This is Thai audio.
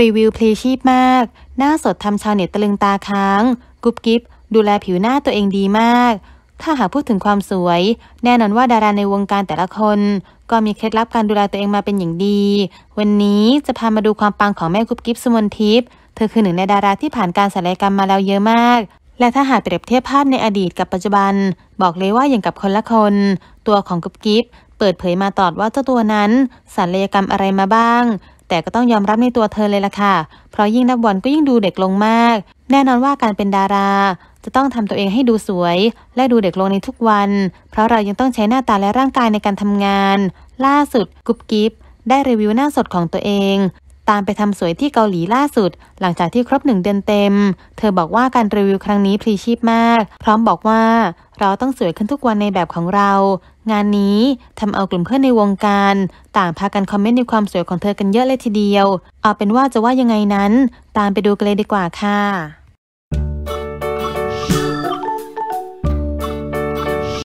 รีวิวเพลชีพมาก หน้าสดทำชาวเน็ตตะลึงตาค้าง กุ๊บกิ๊บดูแลผิวหน้าตัวเองดีมาก ถ้าหากพูดถึงความสวย แน่นอนว่าดาราในวงการแต่ละคน ก็มีเคล็ดลับการดูแลตัวเองมาเป็นอย่างดี วันนี้จะพามาดูความปังของแม่กุ๊บกิ๊บสมนทิพย์เธอคือหนึ่งในดาราที่ผ่านการศัลยกรรมมาแล้วเยอะมาก และถ้าหากเปรียบเทียบภาพในอดีต กับปัจจุบัน บอกเลยว่าอย่างกับคนละคน ตัวของกุ๊บกิ๊บเปิดเผยมาตอดว่าเจ้าตัวนั้นศัลยกรรมอะไรมาบ้างแต่ก็ต้องยอมรับในตัวเธอเลยล่ะค่ะ เพราะยิ่งนับวันก็ยิ่งดูเด็กลงมาก แน่นอนว่าการเป็นดารา จะต้องทำตัวเองให้ดูสวย และดูเด็กลงในทุกวัน เพราะเรายังต้องใช้หน้าตาและร่างกายในการทำงาน ล่าสุดกุ๊บกิ๊บได้รีวิวหน้าสดของตัวเองตามไปทำสวยที่เกาหลีล่าสุด หลังจากที่ครบหนึ่งเดือนเต็ม เธอบอกว่าการรีวิวครั้งนี้พรีชีพมาก พร้อมบอกว่า เราต้องสวยขึ้นทุกวันในแบบของเรา งานนี้ทำเอากลุ่มเพื่อนในวงการ ต่างพากันคอมเมนต์ในความสวยของเธอกันเยอะเลยทีเดียวเอาเป็นว่าจะว่ายังไงนั้น ตามไปดูกันเลยดีกว่าค่ะ